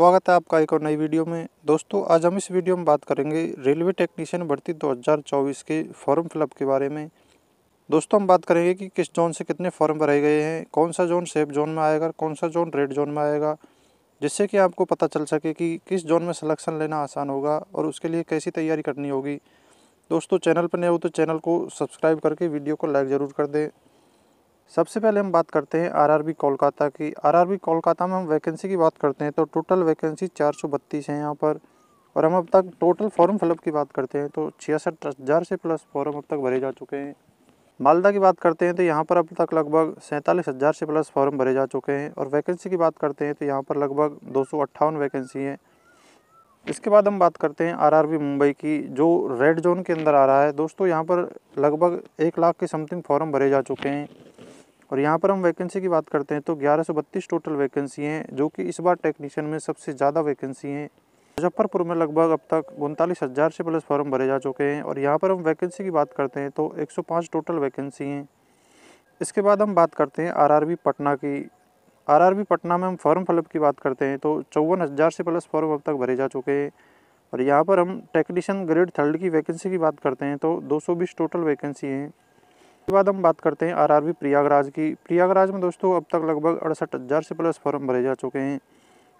स्वागत है आपका एक और नई वीडियो में दोस्तों आज हम इस वीडियो में बात करेंगे रेलवे टेक्नीशियन भर्ती 2024 के फॉर्म फिलअप के बारे में दोस्तों हम बात करेंगे कि किस जोन से कितने फॉर्म भरे गए हैं कौन सा जोन सेफ जोन में आएगा कौन सा जोन रेड जोन में आएगा जिससे कि आपको पता चल सके कि किस जोन में सलेक्शन लेना आसान होगा और उसके लिए कैसी तैयारी करनी होगी दोस्तों चैनल पर नए हो तो चैनल को सब्सक्राइब करके वीडियो को लाइक ज़रूर कर दें सबसे पहले हम बात करते हैं आरआरबी कोलकाता की आरआरबी कोलकाता में हम वैकेंसी की बात करते हैं तो टोटल वैकेंसी चार सौ बत्तीस है यहाँ पर और हम अब तक टोटल फॉर्म फिलअप की बात करते हैं तो छियासठ हज़ार से प्लस फॉर्म अब तक भरे जा चुके हैं मालदा की बात करते हैं तो यहाँ पर अब तक लगभग सैंतालीस हज़ार से प्लस फॉर्म भरे जा चुके हैं और वैकेंसी की बात करते हैं तो यहाँ पर लगभग दो वैकेंसी है इसके बाद हम बात करते हैं आरआरबी मुंबई की जो रेड जोन के अंदर आ रहा है दोस्तों यहाँ पर लगभग एक लाख के समथिंग फॉर्म भरे जा चुके हैं और यहाँ पर हम वैकेंसी की बात करते हैं तो ग्यारह सौ बत्तीस टोटल वैकेंसी हैं जो कि इस बार टेक्नीशियन में सबसे ज़्यादा वैकेंसी हैं मुजफ्फरपुर में लगभग अब तक उनतालीस हज़ार से प्लस फॉर्म भरे जा चुके हैं और यहाँ पर हम वैकेंसी की बात करते हैं तो एक सौ पाँच टोटल वैकेंसी हैं इसके बाद हम बात करते हैं बी पटना की बी पटना में हम फॉर्म फिलअप की बात करते हैं तो चौवन हज़ार से प्लस फॉर्म अब तक भरे जा चुके हैं और यहाँ पर हम टेक्नीशियन ग्रेड थर्ड की वैकेंसी की बात करते हैं तो 220 टोटल वैकेंसी हैं इसके बाद हम बात करते हैं आरआरबी प्रयागराज की प्रयागराज में दोस्तों अब तक लगभग अड़सठ हज़ार से प्लस फॉर्म भरे जा चुके हैं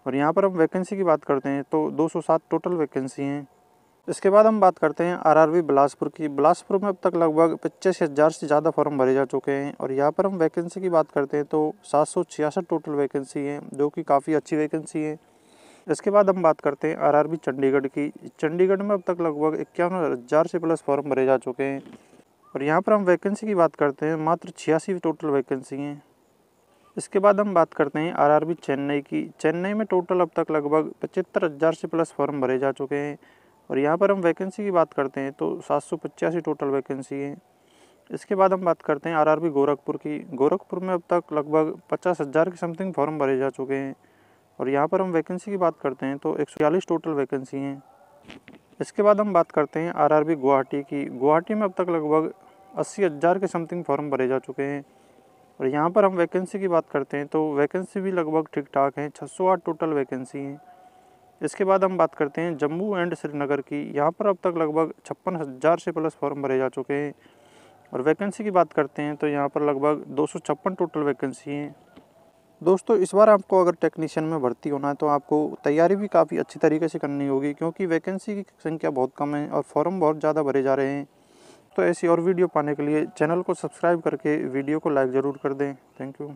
और यहाँ पर हम वैकेंसी की बात करते हैं तो दो टोटल वैकेंसी हैं इसके बाद हम बात करते हैं आरआरबी बिलासपुर की बिलासपुर में अब तक लगभग पच्चीस हज़ार से ज़्यादा फॉर्म भरे जा चुके हैं और यहाँ पर हम वैकेंसी की बात करते हैं तो सात टोटल वैकेंसी हैं जो कि काफ़ी अच्छी वैकेंसी है इसके बाद हम बात करते हैं आरआरबी चंडीगढ़ की चंडीगढ़ में अब तक लगभग इक्यावन हज़ार से प्लस फॉर्म भरे जा चुके हैं और यहाँ पर हम वैकेंसी की बात करते हैं मात्र छियासी टोटल वैकेंसी हैं इसके बाद हम बात करते हैं आरआरबी चेन्नई की चेन्नई में टोटल अब तक लगभग पचहत्तर हज़ार से प्लस फॉर्म भरे जा चुके हैं और यहाँ पर हम वैकेंसी की बात करते हैं तो सात सौ पचासी टोटल वैकेंसी हैं इसके बाद हम बात करते हैं आरआरबी गोरखपुर की गोरखपुर में अब तक लगभग पचास हज़ार के समथिंग फॉर्म भरे जा चुके हैं और यहाँ पर हम वैकेंसी की बात करते हैं तो एक टोटल वैकेंसी हैं इसके बाद हम बात करते हैं आरआरबी गुवाहाटी की गुवाहाटी में अब तक लगभग अस्सी हज़ार के समथिंग फॉर्म भरे जा चुके हैं और यहाँ पर हम वैकेंसी की बात करते हैं तो वैकेंसी भी लगभग ठीक ठाक हैं छः टोटल वैकेंसी हैं इसके बाद हम बात करते हैं जम्मू एंड श्रीनगर की यहाँ पर अब तक लगभग छप्पन हज़ार से प्लस फॉर्म भरे जा चुके हैं और वैकेंसी की बात करते हैं तो यहाँ पर लगभग दो टोटल वैकेंसी हैं दोस्तों इस बार आपको अगर टेक्नीशियन में भर्ती होना है तो आपको तैयारी भी काफ़ी अच्छी तरीके से करनी होगी क्योंकि वैकेंसी की संख्या बहुत कम है और फॉर्म बहुत ज़्यादा भरे जा रहे हैं तो ऐसी और वीडियो पाने के लिए चैनल को सब्सक्राइब करके वीडियो को लाइक ज़रूर कर दें थैंक यू